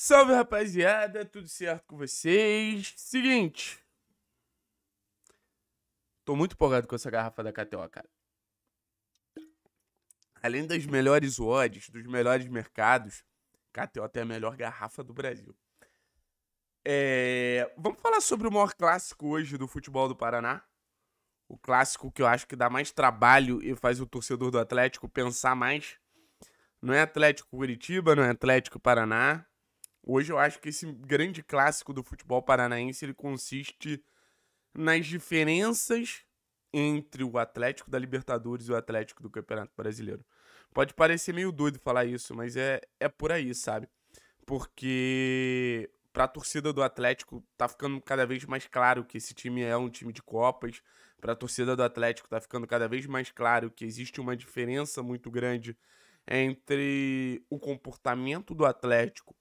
Salve rapaziada, tudo certo com vocês? Seguinte. Tô muito empolgado com essa garrafa da KTO, cara. Além das melhores odds, dos melhores mercados, KTO tem a melhor garrafa do Brasil. É... Vamos falar sobre o maior clássico hoje do futebol do Paraná? O clássico que eu acho que dá mais trabalho e faz o torcedor do Atlético pensar mais. Não é Atlético Curitiba, não é Atlético Paraná Hoje eu acho que esse grande clássico do futebol paranaense ele consiste nas diferenças entre o Atlético da Libertadores e o Atlético do Campeonato Brasileiro. Pode parecer meio doido falar isso, mas é, é por aí, sabe? Porque para a torcida do Atlético tá ficando cada vez mais claro que esse time é um time de copas. Para a torcida do Atlético tá ficando cada vez mais claro que existe uma diferença muito grande entre o comportamento do Atlético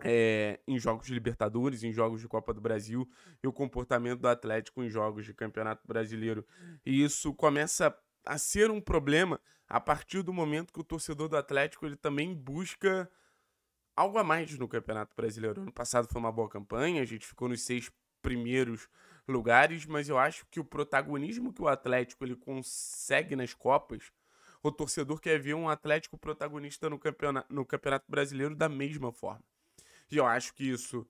é, em jogos de Libertadores, em jogos de Copa do Brasil e o comportamento do Atlético em jogos de Campeonato Brasileiro. E isso começa a ser um problema a partir do momento que o torcedor do Atlético ele também busca algo a mais no Campeonato Brasileiro. Ano passado foi uma boa campanha, a gente ficou nos seis primeiros lugares, mas eu acho que o protagonismo que o Atlético ele consegue nas Copas o torcedor quer ver um Atlético protagonista no campeonato, no campeonato Brasileiro da mesma forma. E eu acho que isso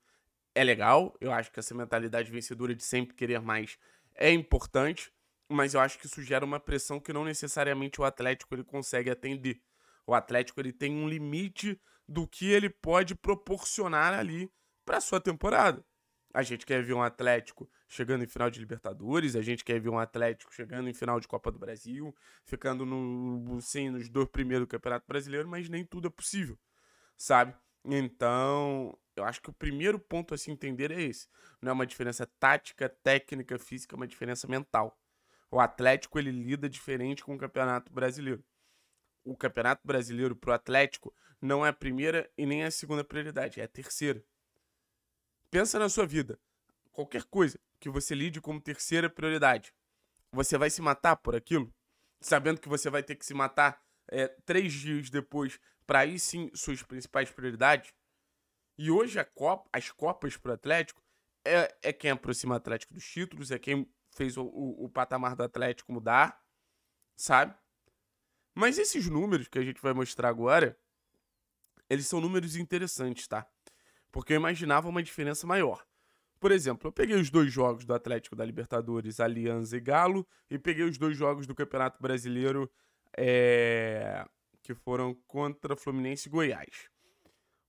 é legal, eu acho que essa mentalidade vencedora de sempre querer mais é importante, mas eu acho que isso gera uma pressão que não necessariamente o Atlético ele consegue atender. O Atlético ele tem um limite do que ele pode proporcionar ali para sua temporada. A gente quer ver um Atlético chegando em final de Libertadores, a gente quer ver um Atlético chegando em final de Copa do Brasil, ficando no, sim, nos dois primeiros do Campeonato Brasileiro, mas nem tudo é possível, sabe? Então, eu acho que o primeiro ponto a se entender é esse. Não é uma diferença tática, técnica, física, é uma diferença mental. O Atlético ele lida diferente com o Campeonato Brasileiro. O Campeonato Brasileiro para o Atlético não é a primeira e nem a segunda prioridade, é a terceira. Pensa na sua vida. Qualquer coisa que você lide como terceira prioridade. Você vai se matar por aquilo? Sabendo que você vai ter que se matar é, três dias depois para aí sim suas principais prioridades. E hoje a Copa, as Copas para o Atlético é, é quem aproxima o Atlético dos títulos, é quem fez o, o, o patamar do Atlético mudar, sabe? Mas esses números que a gente vai mostrar agora, eles são números interessantes, tá? Porque eu imaginava uma diferença maior. Por exemplo, eu peguei os dois jogos do Atlético da Libertadores, Alianza e Galo, e peguei os dois jogos do Campeonato Brasileiro, é que foram contra Fluminense e Goiás.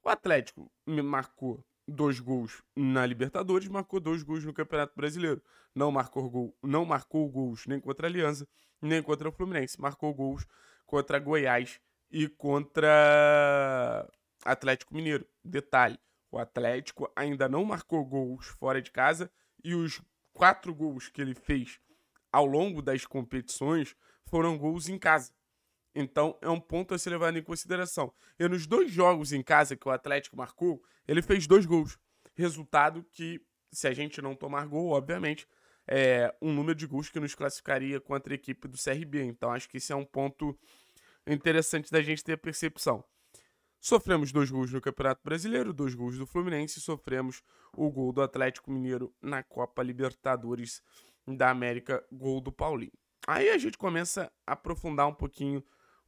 O Atlético marcou dois gols na Libertadores, marcou dois gols no Campeonato Brasileiro. Não marcou, gol, não marcou gols nem contra a Aliança, nem contra o Fluminense. Marcou gols contra Goiás e contra Atlético Mineiro. Detalhe: o Atlético ainda não marcou gols fora de casa e os quatro gols que ele fez ao longo das competições foram gols em casa. Então é um ponto a ser levado em consideração. E nos dois jogos em casa que o Atlético marcou, ele fez dois gols. Resultado que, se a gente não tomar gol, obviamente, é um número de gols que nos classificaria contra a equipe do CRB. Então acho que esse é um ponto interessante da gente ter percepção. Sofremos dois gols no Campeonato Brasileiro, dois gols do Fluminense, sofremos o gol do Atlético Mineiro na Copa Libertadores da América, gol do Paulinho. Aí a gente começa a aprofundar um pouquinho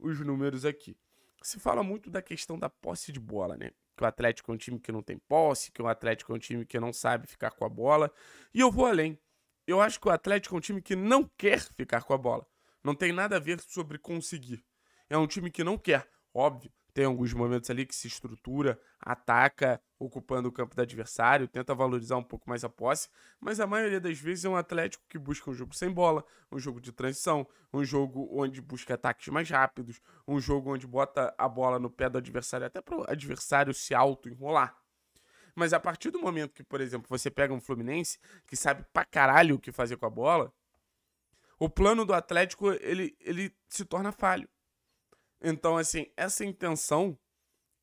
os números aqui. Se fala muito da questão da posse de bola, né? Que o Atlético é um time que não tem posse, que o Atlético é um time que não sabe ficar com a bola. E eu vou além. Eu acho que o Atlético é um time que não quer ficar com a bola. Não tem nada a ver sobre conseguir. É um time que não quer. Óbvio, tem alguns momentos ali que se estrutura, ataca, ocupando o campo do adversário, tenta valorizar um pouco mais a posse, mas a maioria das vezes é um Atlético que busca um jogo sem bola, um jogo de transição, um jogo onde busca ataques mais rápidos, um jogo onde bota a bola no pé do adversário, até para o adversário se auto-enrolar. Mas a partir do momento que, por exemplo, você pega um Fluminense que sabe pra caralho o que fazer com a bola, o plano do Atlético ele, ele se torna falho. Então, assim, essa intenção,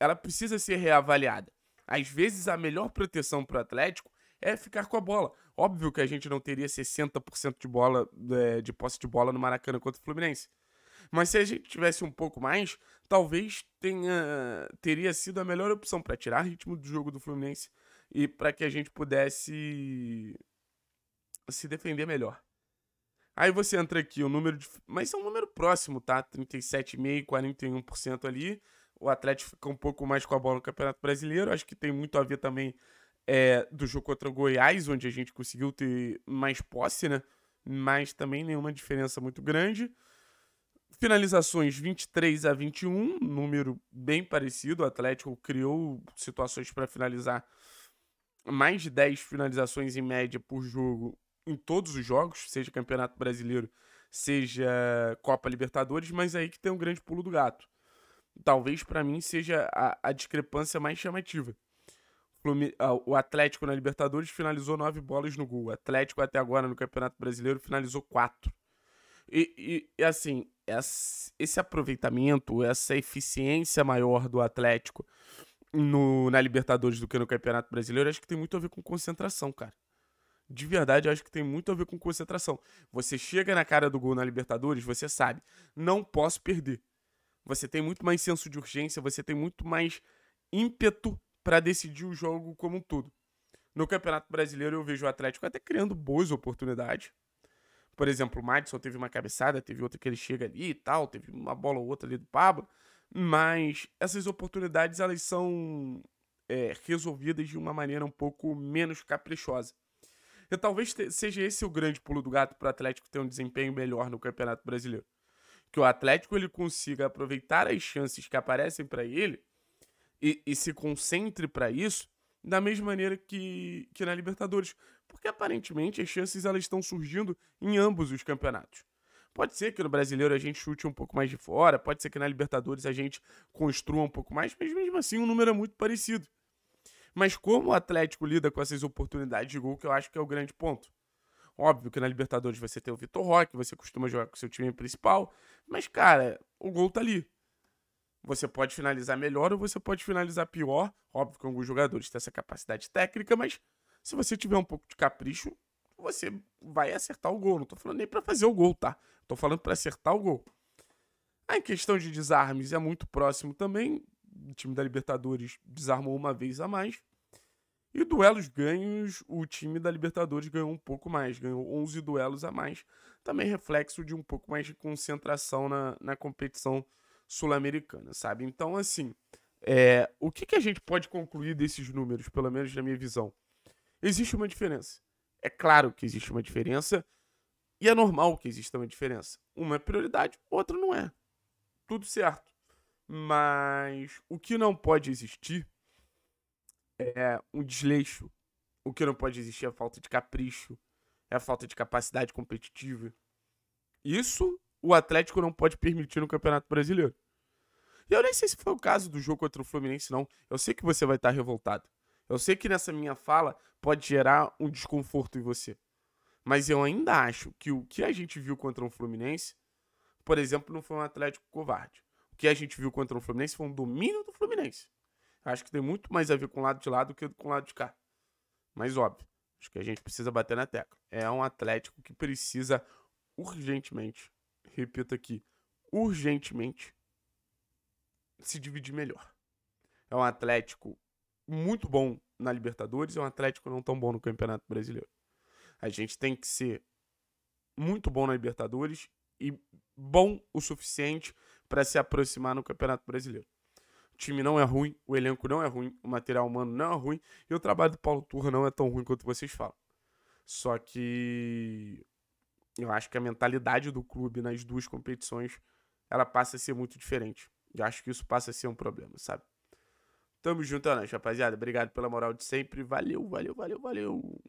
ela precisa ser reavaliada. Às vezes, a melhor proteção para o Atlético é ficar com a bola. Óbvio que a gente não teria 60% de bola, é, de posse de bola no Maracanã contra o Fluminense. Mas se a gente tivesse um pouco mais, talvez tenha, teria sido a melhor opção para tirar ritmo do jogo do Fluminense e para que a gente pudesse se defender melhor. Aí você entra aqui, o número de. Mas é um número próximo, tá? 37,5%, 41% ali. O Atlético fica um pouco mais com a bola no Campeonato Brasileiro. Acho que tem muito a ver também é, do jogo contra o Goiás, onde a gente conseguiu ter mais posse, né? Mas também nenhuma diferença muito grande. Finalizações 23 a 21, número bem parecido. O Atlético criou situações para finalizar mais de 10 finalizações em média por jogo em todos os jogos, seja Campeonato Brasileiro, seja Copa Libertadores, mas aí que tem um grande pulo do gato. Talvez para mim seja a, a, discrepância mais chamativa. Ah, o Atlético na Libertadores finalizou nove bolas no gol. O Atlético até agora no Campeonato Brasileiro finalizou quatro. E, e, e assim, esse aproveitamento, essa eficiência maior do Atlético no, na Libertadores do que no Campeonato Brasileiro, acho que tem muito a ver com concentração, cara de verdade, eu acho que tem muito a ver com concentração. Você chega na cara do gol na Libertadores, você sabe, não posso perder. Você tem muito mais senso de urgência, você tem muito mais ímpeto para decidir o jogo como um todo. No Campeonato Brasileiro, eu vejo o Atlético até criando boas oportunidades. Por exemplo, o Madison teve uma cabeçada, teve outra que ele chega ali e tal, teve uma bola ou outra ali do Pablo. Mas essas oportunidades, elas são é, resolvidas de uma maneira um pouco menos caprichosa. E talvez seja esse o grande pulo do gato para o Atlético ter um desempenho melhor no Campeonato Brasileiro. Que o Atlético ele consiga aproveitar as chances que aparecem para ele e, e, se concentre para isso da mesma maneira que, que na Libertadores. Porque aparentemente as chances elas estão surgindo em ambos os campeonatos. Pode ser que no brasileiro a gente chute um pouco mais de fora, pode ser que na Libertadores a gente construa um pouco mais, mas mesmo assim o número é muito parecido. Mas como o Atlético lida com essas oportunidades de gol, que eu acho que é o grande ponto. Óbvio que na Libertadores você tem o Vitor Roque, você costuma jogar com o seu time principal, mas, cara, o gol tá ali. Você pode finalizar melhor ou você pode finalizar pior. Óbvio que alguns jogadores têm essa capacidade técnica, mas se você tiver um pouco de capricho, você vai acertar o gol. Não tô falando nem para fazer o gol, tá? Tô falando para acertar o gol. A questão de desarmes é muito próximo também o time da Libertadores desarmou uma vez a mais. E duelos ganhos, o time da Libertadores ganhou um pouco mais, ganhou 11 duelos a mais. Também reflexo de um pouco mais de concentração na, na competição sul-americana, sabe? Então, assim, é, o que, que a gente pode concluir desses números, pelo menos na minha visão? Existe uma diferença. É claro que existe uma diferença e é normal que exista uma diferença. Uma é prioridade, outra não é. Tudo certo. Mas o que não pode existir é um desleixo. O que não pode existir é a falta de capricho, é a falta de capacidade competitiva. Isso o Atlético não pode permitir no Campeonato Brasileiro. E eu nem sei se foi o caso do jogo contra o Fluminense, não. Eu sei que você vai estar revoltado. Eu sei que nessa minha fala pode gerar um desconforto em você. Mas eu ainda acho que o que a gente viu contra o Fluminense, por exemplo, não foi um Atlético covarde que a gente viu contra o Fluminense foi um domínio do Fluminense. Acho que tem muito mais a ver com o lado de lá do que com o lado de cá. Mas óbvio, acho que a gente precisa bater na tecla. É um Atlético que precisa urgentemente, repito aqui, urgentemente se dividir melhor. É um Atlético muito bom na Libertadores e é um Atlético não tão bom no Campeonato Brasileiro. A gente tem que ser muito bom na Libertadores e bom o suficiente para se aproximar no Campeonato Brasileiro. O time não é ruim, o elenco não é ruim, o material humano não é ruim e o trabalho do Paulo Turra não é tão ruim quanto vocês falam. Só que eu acho que a mentalidade do clube nas duas competições ela passa a ser muito diferente. Eu acho que isso passa a ser um problema, sabe? Tamo junto, é rapaziada. Obrigado pela moral de sempre. Valeu, valeu, valeu, valeu.